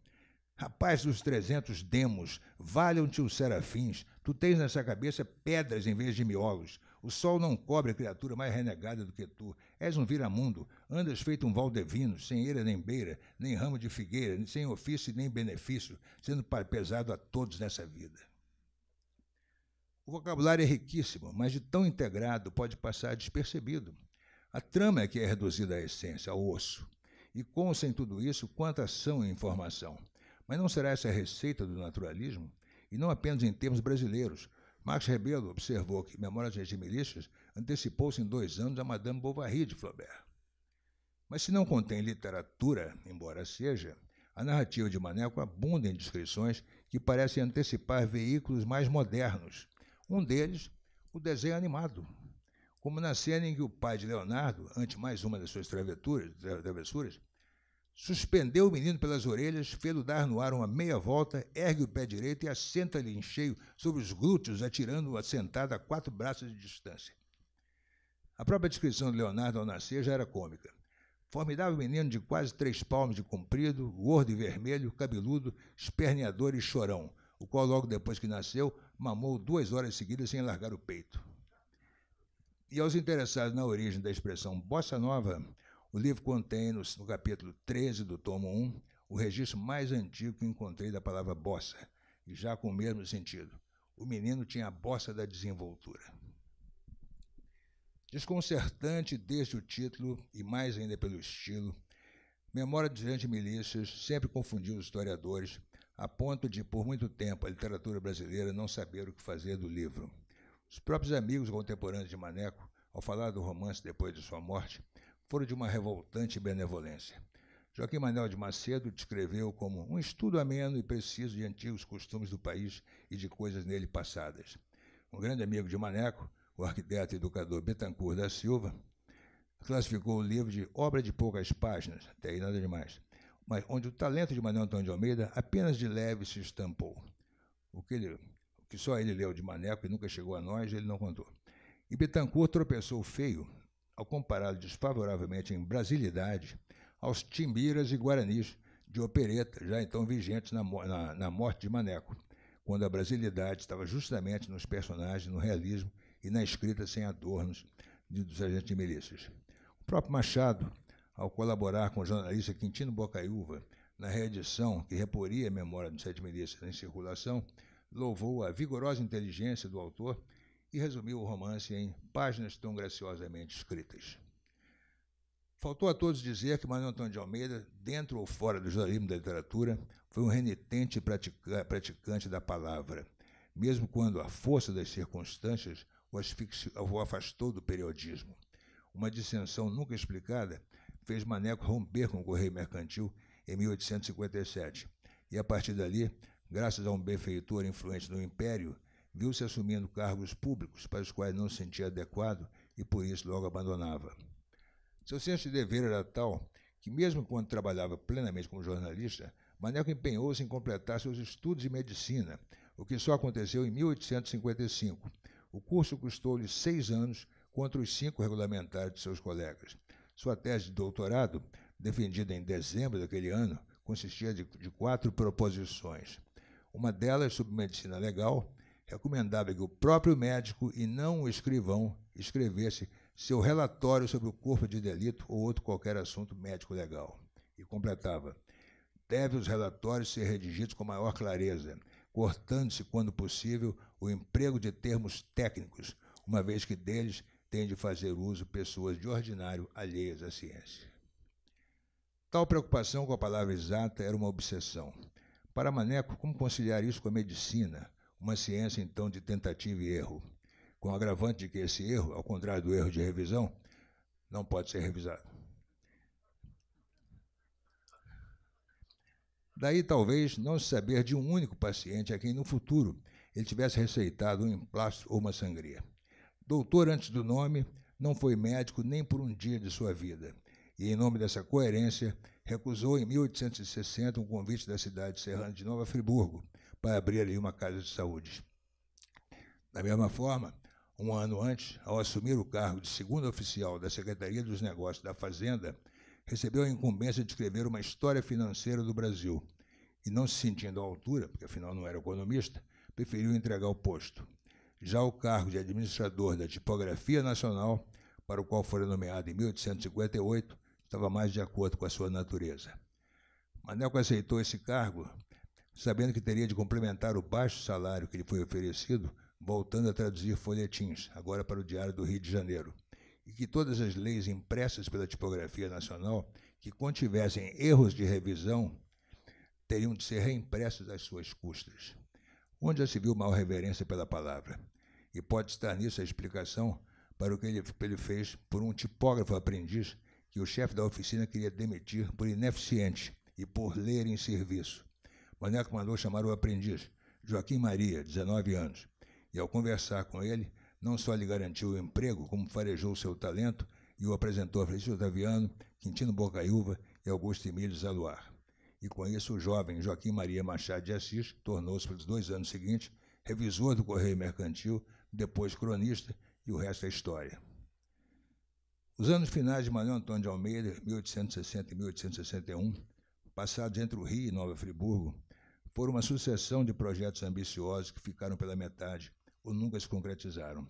Rapaz dos 300 demos, valham-te os serafins, tu tens nessa cabeça pedras em vez de miolos. O sol não cobre a criatura mais renegada do que tu. És um viramundo, andas feito um valdevino, sem eira nem beira, nem ramo de figueira, sem ofício nem benefício, sendo pesado a todos nessa vida. O vocabulário é riquíssimo, mas de tão integrado pode passar despercebido. A trama é que é reduzida à essência, ao osso. E consta sem tudo isso quanta ação e informação. Mas não será essa a receita do naturalismo? E não apenas em termos brasileiros. Marx Rebelo observou que Memórias Regimelistas antecipou-se em dois anos a Madame Bovary de Flaubert. Mas se não contém literatura, embora seja, a narrativa de Maneco abunda em descrições que parecem antecipar veículos mais modernos. Um deles, o desenho animado, como na cena em que o pai de Leonardo, ante mais uma das suas travessuras, suspendeu o menino pelas orelhas, fê-lo dar no ar uma meia volta, ergue o pé direito e assenta-lhe em cheio sobre os glúteos, atirando-o assentado a quatro braços de distância. A própria descrição de Leonardo ao nascer já era cômica. Formidável menino de quase três palmos de comprido, gordo e vermelho, cabeludo, esperneador e chorão, o qual logo depois que nasceu mamou duas horas seguidas sem largar o peito. E aos interessados na origem da expressão bossa nova, o livro contém, no, no capítulo 13 do tomo 1, o registro mais antigo que encontrei da palavra bossa, e já com o mesmo sentido. O menino tinha a bossa da desenvoltura. Desconcertante desde o título e mais ainda pelo estilo, Memória dos Grandes Milícias sempre confundiu os historiadores, a ponto de, por muito tempo, a literatura brasileira não saber o que fazer do livro. Os próprios amigos contemporâneos de Maneco, ao falar do romance depois de sua morte, foram de uma revoltante benevolência. Joaquim Manuel de Macedo descreveu como um estudo ameno e preciso de antigos costumes do país e de coisas nele passadas. Um grande amigo de Maneco, o arquiteto e educador Betancourt da Silva, classificou o livro de obra de poucas páginas, até aí nada demais, mas onde o talento de Manuel Antônio de Almeida apenas de leve se estampou. O que ele que só ele leu de maneco e nunca chegou a nós, ele não contou. E Bittencourt tropeçou feio ao compará-lo desfavoravelmente em brasilidade aos timbiras e guaranis de opereta, já então vigentes na, na, na morte de Maneco, quando a brasilidade estava justamente nos personagens, no realismo e na escrita sem adornos de, dos agentes de milícias. O próprio Machado, ao colaborar com o jornalista Quintino Bocaiúva na reedição que reporia a memória dos sete milícias em circulação, louvou a vigorosa inteligência do autor e resumiu o romance em páginas tão graciosamente escritas. Faltou a todos dizer que Manuel Antônio de Almeida, dentro ou fora do jornalismo da literatura, foi um renitente pratica praticante da palavra, mesmo quando a força das circunstâncias o, o afastou do periodismo. Uma dissensão nunca explicada fez Maneco romper com o Correio Mercantil em 1857, e a partir dali graças a um benfeitor influente no império, viu-se assumindo cargos públicos para os quais não se sentia adequado e por isso logo abandonava. Seu senso de dever era tal que, mesmo quando trabalhava plenamente como jornalista, Maneco empenhou-se em completar seus estudos de medicina, o que só aconteceu em 1855. O curso custou-lhe seis anos contra os cinco regulamentares de seus colegas. Sua tese de doutorado, defendida em dezembro daquele ano, consistia de, de quatro proposições. Uma delas, sobre medicina legal, recomendava que o próprio médico e não o escrivão escrevesse seu relatório sobre o corpo de delito ou outro qualquer assunto médico legal. E completava: deve os relatórios ser redigidos com maior clareza, cortando-se, quando possível, o emprego de termos técnicos, uma vez que deles têm de fazer uso pessoas de ordinário alheias à ciência. Tal preocupação com a palavra exata era uma obsessão. Para Maneco, como conciliar isso com a medicina, uma ciência então de tentativa e erro, com o agravante de que esse erro, ao contrário do erro de revisão, não pode ser revisado? Daí talvez não se saber de um único paciente a quem no futuro ele tivesse receitado um emplastro ou uma sangria. Doutor antes do nome, não foi médico nem por um dia de sua vida. E em nome dessa coerência, recusou em 1860 um convite da cidade serrana de Nova Friburgo para abrir ali uma casa de saúde. Da mesma forma, um ano antes, ao assumir o cargo de segundo oficial da Secretaria dos Negócios da Fazenda, recebeu a incumbência de escrever uma história financeira do Brasil e, não se sentindo à altura, porque afinal não era economista, preferiu entregar o posto. Já o cargo de administrador da Tipografia Nacional, para o qual foi nomeado em 1858, estava mais de acordo com a sua natureza. Maneco aceitou esse cargo, sabendo que teria de complementar o baixo salário que lhe foi oferecido, voltando a traduzir folhetins, agora para o Diário do Rio de Janeiro, e que todas as leis impressas pela Tipografia Nacional que contivessem erros de revisão teriam de ser reimpressas às suas custas. Onde já se viu mal reverência pela palavra? E pode estar nisso a explicação para o que ele, ele fez por um tipógrafo aprendiz que o chefe da oficina queria demitir por ineficiente e por ler em serviço. Maneco mandou chamar o aprendiz, Joaquim Maria, 19 anos, e ao conversar com ele, não só lhe garantiu o emprego, como farejou seu talento e o apresentou a Francisco Otaviano, Quintino Bocaiúva e Augusto Emílio Zaluar. E com isso, o jovem Joaquim Maria Machado de Assis tornou-se, pelos dois anos seguintes, revisor do Correio Mercantil, depois cronista, e o resto é história. Os anos finais de Manuel Antônio de Almeida, 1860 e 1861, passados entre o Rio e Nova Friburgo, foram uma sucessão de projetos ambiciosos que ficaram pela metade ou nunca se concretizaram.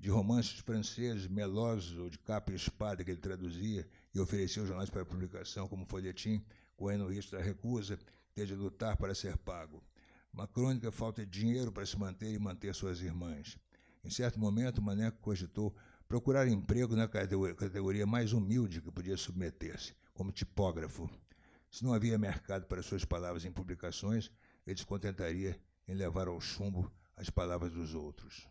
De romances franceses melosos ou de capa e espada que ele traduzia e oferecia aos jornais para publicação como folhetim, correndo o risco da recusa, ter de lutar para ser pago. Uma crônica falta de dinheiro para se manter e manter suas irmãs. Em certo momento, Maneco cogitou Procurar emprego na né, categoria mais humilde que podia submeter-se, como tipógrafo. Se não havia mercado para suas palavras em publicações, ele se contentaria em levar ao chumbo as palavras dos outros.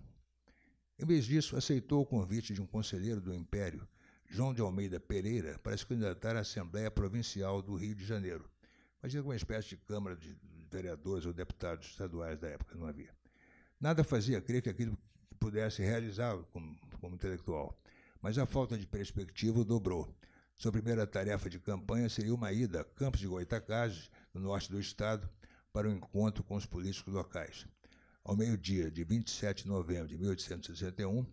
Em vez disso, aceitou o convite de um conselheiro do Império, João de Almeida Pereira, para se candidatar à Assembleia Provincial do Rio de Janeiro. Imagina uma espécie de Câmara de Vereadores ou deputados estaduais da época, não havia. Nada fazia crer que aquilo pudesse realizá-lo, como como intelectual. Mas a falta de perspectiva o dobrou. Sua primeira tarefa de campanha seria uma ida a Campos de Goitacazes, no norte do estado, para o um encontro com os políticos locais. Ao meio-dia de 27 de novembro de 1861,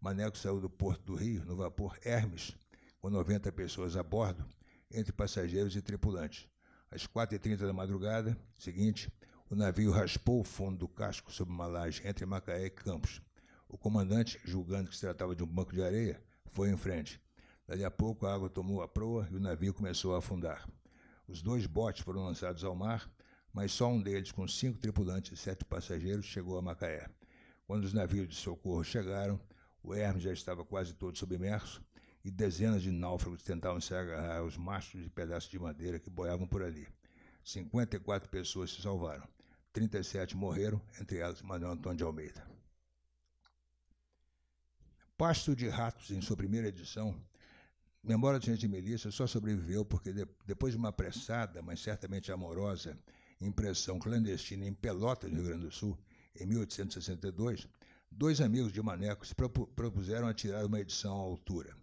Maneco saiu do Porto do Rio no vapor Hermes, com 90 pessoas a bordo, entre passageiros e tripulantes. Às 4h30 da madrugada seguinte, o navio raspou o fundo do casco sob uma laje entre Macaé e Campos. O comandante, julgando que se tratava de um banco de areia, foi em frente. Dali a pouco a água tomou a proa e o navio começou a afundar. Os dois botes foram lançados ao mar, mas só um deles, com cinco tripulantes e sete passageiros, chegou a Macaé. Quando os navios de socorro chegaram, o Hermes já estava quase todo submerso e dezenas de náufragos tentavam se agarrar aos mastros e pedaços de madeira que boiavam por ali. 54 pessoas se salvaram. 37 morreram, entre elas Manuel Antônio de Almeida. Pasto de Ratos, em sua primeira edição, Memória do Senhor de Melissa só sobreviveu porque, de, depois de uma apressada, mas certamente amorosa, impressão clandestina em Pelotas, no Rio Grande do Sul, em 1862, dois amigos de Maneco se propuseram a tirar uma edição à altura.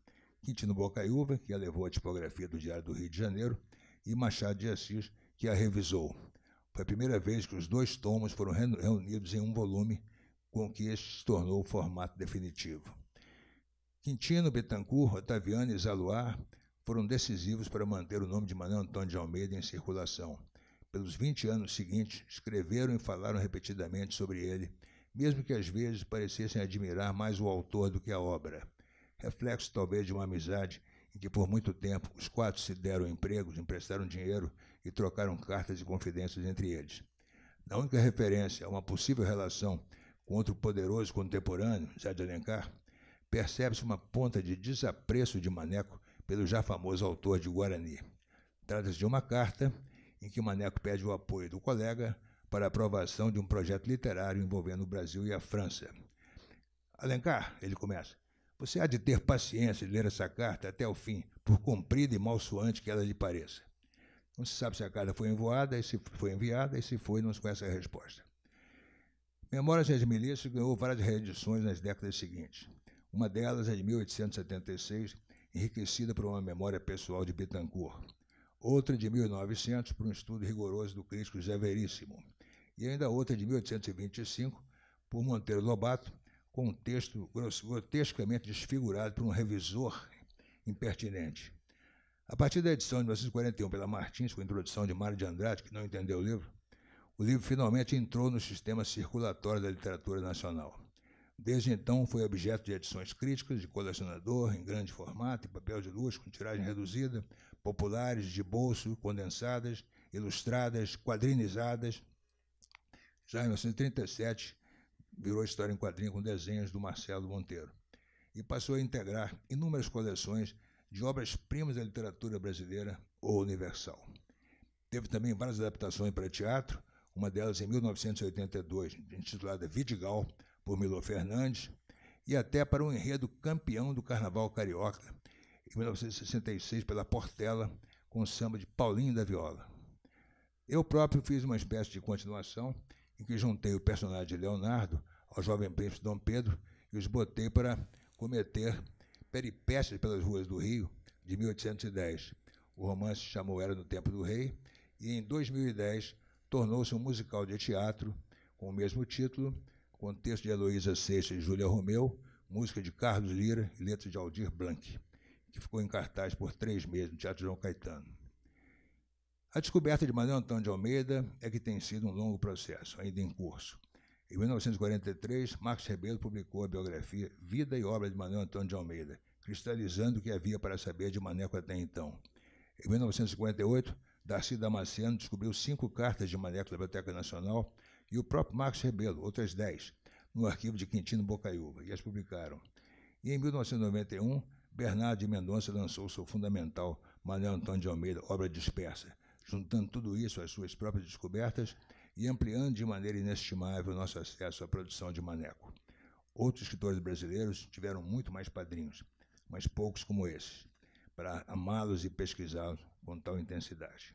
Quintino Bocaiúva, que a levou à tipografia do Diário do Rio de Janeiro, e Machado de Assis, que a revisou. Foi a primeira vez que os dois tomos foram reunidos em um volume, com que este se tornou o formato definitivo. Quintino, Betancourt, Otaviano e Zaluar foram decisivos para manter o nome de Manuel Antônio de Almeida em circulação. Pelos 20 anos seguintes, escreveram e falaram repetidamente sobre ele, mesmo que às vezes parecessem admirar mais o autor do que a obra. Reflexo talvez de uma amizade em que por muito tempo os quatro se deram empregos, emprestaram dinheiro e trocaram cartas e confidências entre eles. Na única referência a uma possível relação com outro poderoso contemporâneo, Zé de Alencar, percebe-se uma ponta de desapreço de Maneco pelo já famoso autor de Guarani. Trata-se de uma carta em que Maneco pede o apoio do colega para a aprovação de um projeto literário envolvendo o Brasil e a França. Alencar, ele começa, você há de ter paciência de ler essa carta até o fim, por comprida e malsoante que ela lhe pareça. Não se sabe se a carta foi enviada e se foi enviada, e se foi, não se conhece a resposta. Memórias das Milícias ganhou várias reedições nas décadas seguintes. Uma delas é de 1876, enriquecida por uma memória pessoal de Bittencourt. Outra de 1900, por um estudo rigoroso do crítico José Veríssimo. E ainda outra de 1825, por Monteiro Lobato, com um texto grotescamente desfigurado por um revisor impertinente. A partir da edição de 1941 pela Martins, com a introdução de Mário de Andrade, que não entendeu o livro, o livro finalmente entrou no sistema circulatório da literatura nacional. Desde então, foi objeto de edições críticas de colecionador em grande formato e papel de luz com tiragem reduzida, populares, de bolso, condensadas, ilustradas, quadrinizadas. Já em 1937, virou história em quadrinho com desenhos do Marcelo Monteiro e passou a integrar inúmeras coleções de obras-primas da literatura brasileira ou universal. Teve também várias adaptações para teatro, uma delas em 1982, intitulada Vidigal, por Milo Fernandes e até para o enredo campeão do Carnaval Carioca, em 1966, pela Portela, com o samba de Paulinho da Viola. Eu próprio fiz uma espécie de continuação em que juntei o personagem de Leonardo ao jovem príncipe Dom Pedro e os botei para cometer peripécias pelas ruas do Rio de 1810. O romance chamou Era no Tempo do Rei e em 2010 tornou-se um musical de teatro com o mesmo título, contexto de Heloísa Seixas e Júlia Romeu, música de Carlos Lira e letra de Aldir Blanc, que ficou em cartaz por três meses no Teatro João Caetano. A descoberta de Manuel Antônio de Almeida é que tem sido um longo processo, ainda em curso. Em 1943, Marcos Rebelo publicou a biografia Vida e Obra de Manuel Antônio de Almeida, cristalizando o que havia para saber de Maneco até então. Em 1958, Darcy Damasceno descobriu cinco cartas de Maneco da Biblioteca Nacional e o próprio Marcos Rebelo, outras 10, no arquivo de Quintino Bocaiúva, e as publicaram. E em 1991, Bernardo de Mendonça lançou seu fundamental Manuel Antônio de Almeida, Obra Dispersa, juntando tudo isso às suas próprias descobertas e ampliando de maneira inestimável nosso acesso à produção de Maneco. Outros escritores brasileiros tiveram muito mais padrinhos, mas poucos como esses, para amá-los e pesquisá-los com tal intensidade.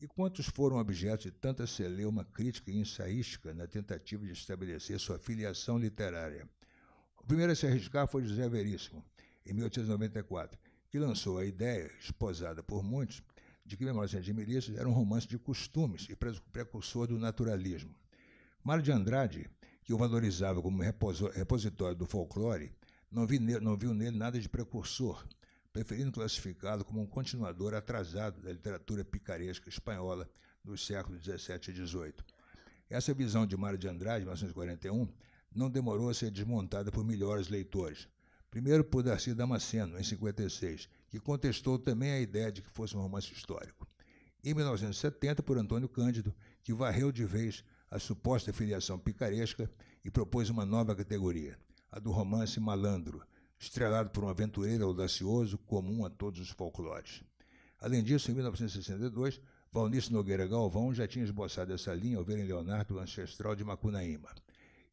E quantos foram objeto de tanta celeuma crítica e ensaística na tentativa de estabelecer sua filiação literária? O primeiro a se arriscar foi José Veríssimo, em 1894, que lançou a ideia, esposada por muitos, de que Memórias de Milícias era um romance de costumes e precursor do naturalismo. Mário de Andrade, que o valorizava como repositório do folclore, não, não viu nele nada de precursor, preferindo classificá-lo como um continuador atrasado da literatura picaresca espanhola dos séculos XVII e XVIII. Essa visão de Mário de Andrade, 1941, não demorou a ser desmontada por melhores leitores. Primeiro por Darcy Damasceno, em 56, que contestou também a ideia de que fosse um romance histórico. Em 1970, por Antônio Cândido, que varreu de vez a suposta filiação picaresca e propôs uma nova categoria, a do romance malandro, estrelado por um aventureiro audacioso comum a todos os folclores. Além disso, em 1962, Valnice Nogueira Galvão já tinha esboçado essa linha ao ver em Leonardo o ancestral de Macunaíma.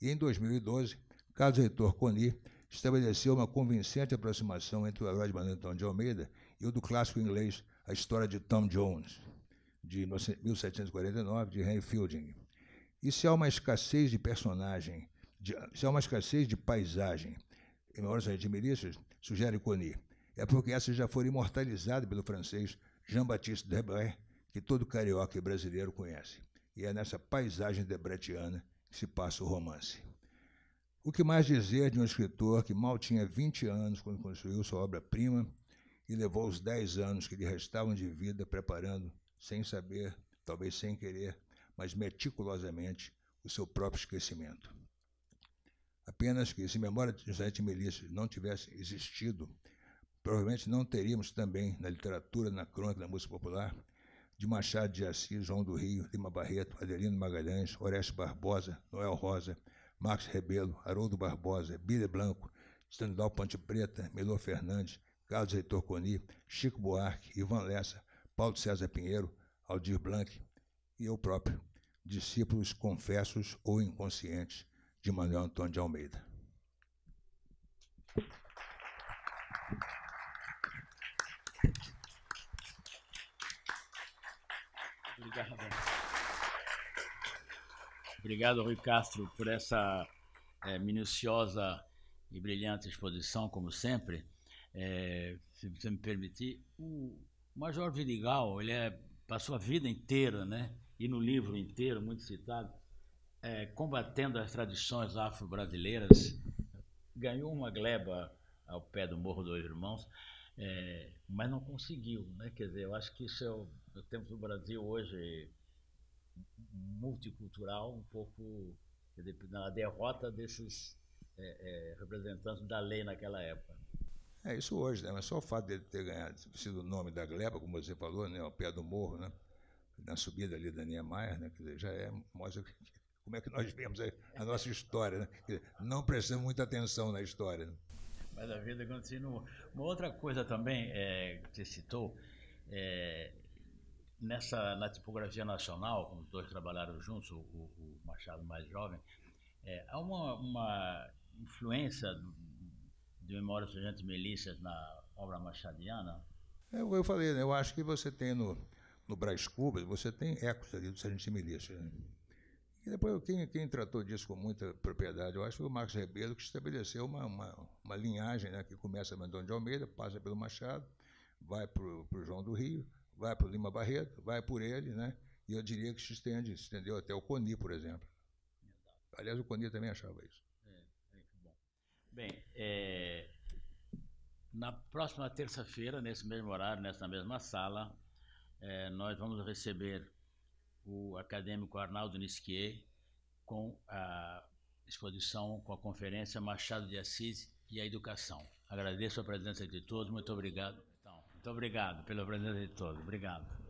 E em 2012, Carlos Heitor Coni estabeleceu uma convincente aproximação entre o herói de Manantão de Almeida e o do clássico inglês A História de Tom Jones, de 1749, de Henry Fielding. E se há uma escassez de personagem, de, se há uma escassez de paisagem Memórias de milícias, sugere Coni, é porque essa já foi imortalizada pelo francês Jean-Baptiste Debray, que todo carioca e brasileiro conhece. E é nessa paisagem debretiana que se passa o romance. O que mais dizer de um escritor que mal tinha 20 anos quando construiu sua obra-prima e levou os 10 anos que lhe restavam de vida preparando, sem saber, talvez sem querer, mas meticulosamente, o seu próprio esquecimento. Apenas que, se memória de de Melissa não tivesse existido, provavelmente não teríamos também na literatura, na crônica da música popular, de Machado de Assis, João do Rio, Lima Barreto, Adelino Magalhães, Orestes Barbosa, Noel Rosa, Marcos Rebelo, Haroldo Barbosa, Bíblia Blanco, Stanilau Ponte Preta, Melô Fernandes, Carlos Heitor Coni, Chico Buarque, Ivan Lessa, Paulo César Pinheiro, Aldir Blanc e eu próprio, discípulos confessos ou inconscientes de Manuel Antônio de Almeida. Obrigado. Obrigado, Rui Castro, por essa é, minuciosa e brilhante exposição, como sempre. É, se você me permitir, o Major Vidigal, ele é, passou a vida inteira, né? E no livro inteiro, muito citado, é, combatendo as tradições afro-brasileiras, ganhou uma gleba ao pé do Morro dos Irmãos, é, mas não conseguiu. Né? Quer dizer, eu acho que isso é o, tempo do Brasil hoje multicultural, um pouco na derrota desses é, é, representantes da lei naquela época. É isso hoje, né? mas só o fato dele ter ganhado, sido o nome da gleba, como você falou, né? ao pé do morro, né? na subida ali da Niemeyer, né? Quer dizer, já é, mostra que como é que nós vemos a, a nossa história. Né? Não prestamos muita atenção na história. Né? Mas a vida continua. Uma outra coisa também é, que você citou, é, nessa, na tipografia nacional, como os dois trabalharam juntos, o, o Machado mais jovem, é, há uma, uma influência do, de Memórias Estudantes Milícias na obra machadiana? É eu falei, né? eu acho que você tem no, no Brás Cubas, você tem ecos ali do Sargento Milícias. Né? E depois quem, quem tratou disso com muita propriedade, eu acho, foi o Marcos Rebelo, que estabeleceu uma, uma, uma linhagem né, que começa no Antônio de Almeida, passa pelo Machado, vai para o João do Rio, vai para o Lima Barreto, vai por ele, né? E eu diria que se estende, se estendeu até o Coni, por exemplo. Aliás, o Coni também achava isso. É, é, Bem, é, na próxima terça-feira, nesse mesmo horário, nessa mesma sala, é, nós vamos receber o acadêmico Arnaldo Nisquier com a exposição, com a conferência Machado de Assis e a Educação. Agradeço a presença de todos, muito obrigado. Então, muito obrigado pela presença de todos, obrigado.